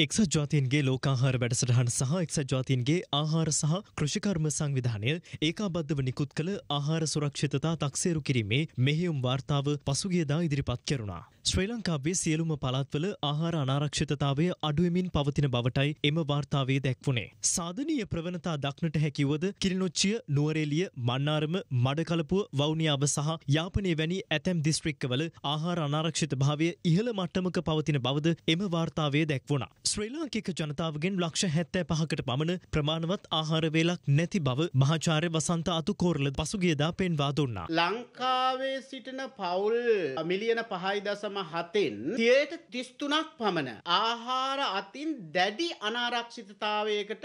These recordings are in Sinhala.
එක්සත් ජාතියන්ගේ ලෝකාහාර වැඩසටහන් සහ එක්සත් ජාතියන්ගේ ආහාර සහ කෘෂිකර්ම සංවිධානය ඒකාබද්ධව නිකුත් කළ ආහාර සුරක්ෂිතතා තක්සේරු කිරීමේ මෙහෙයුම් වාර්තාව පසුගියදා ඉදිරිපත් කෙරුණා. ශ්‍රී ලංකාවේ සියලුම පළත්වල ආහාර අනාරක්ෂිතතාවය අඩුවමින් පවතින බවටයි එම වාර්තාවේ දැක්වුණේ. සාධනීය ප්‍රවණතා දක්නට හැකිවද කිරිනොච්චිය නුවරෙලිය මන්නාරම මඩකලපුව වෞනියාව සහ යාපනය වැනි ඇතැම් දිස්ත්‍රික්කවල ආහාර අනාරක්ෂිත භාවය ඉහළ මට්ටමක පවතින බවද එම වාර්තාවේ දැක්වුණ. ශ්‍රී ලාංකික ජනතාවගෙන් ලක්ෂ හැත්තෑ පහකට පමණ ප්‍රමාණවත් ආහාරවේලක් නැති බව මහාචාර්ය වසන්ත අතු කෝරල පසුගියදා පෙන්වා දුන්නා. ලංකාවේ සිටින පවුල් මිලියන පහයි දසම දශම හතෙන් තියට තිස්තුනක් පමණ ආහාර අතින් දැඩි අනාරක්ෂිතතාවයකට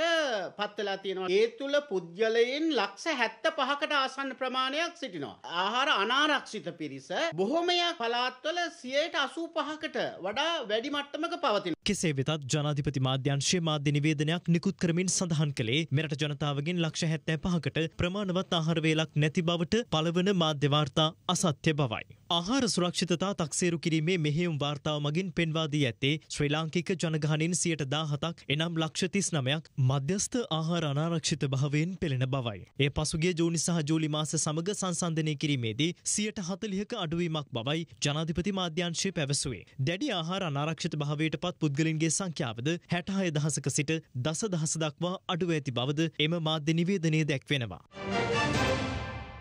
පත්වෙලා තියෙනවා. ඒ තුළ පුද්ගලයෙන් ලක්ෂ හැත්ත පහකට ආසන්න ප්‍රමාණයක් සිටිනවා. ආහාර අනාරක්ෂිත පිරිස බොහොමයක් පලාත්වල සියයට අසූ පහකට වඩා වැඩි මට්ටමක පවතින. කෙසේ වෙතත් ජනාධිපති මාධ්‍යංශයේ මාධ්‍ය නිවේදනයක් නිකුත් කරමින් සඳහන් කළේ මෙරට ජනතාවගෙන් ලක්ෂ හැත්තෑ පහකට ප්‍රමාණවත් ආහාරවේලක් නැති බවට පළවන මාධ්‍යවාර්තා අසත්‍ය බවයි. ආහාර සුරක්ෂිතතා තක්සේරු කිරීමේ මෙහෙම් වාර්තාව මගින් පෙන්වා දී ඇත්තේ ශ්‍රී ලාංකික ජනගහනෙන් සියයට දාහතක් එනම් ලක්ෂතිස් නමයක් මධ්‍යස්ථ ආහාර අනාරක්ෂිත භාවයෙන් පෙළෙන බවයි. ඒ පසුගේ ජූනි සහ ජූලි මාස සමග සංසන්ධනය කිරීමේදී සියයට හතලිහක අඩුවීමක් බවයි ජනාධිපති මාධ්‍යංශය පැවසුවේ. දැඩි ආහාර අනාරක්ෂිත භාවයට පත් පුද්ගලින්ගේ සංඛ්‍යාවද හැටහය දහසක සිට දස දහස දක්වා අඩුව ඇති බවද එම මාධ්‍ය නිවේදනය දැක්වෙනවා.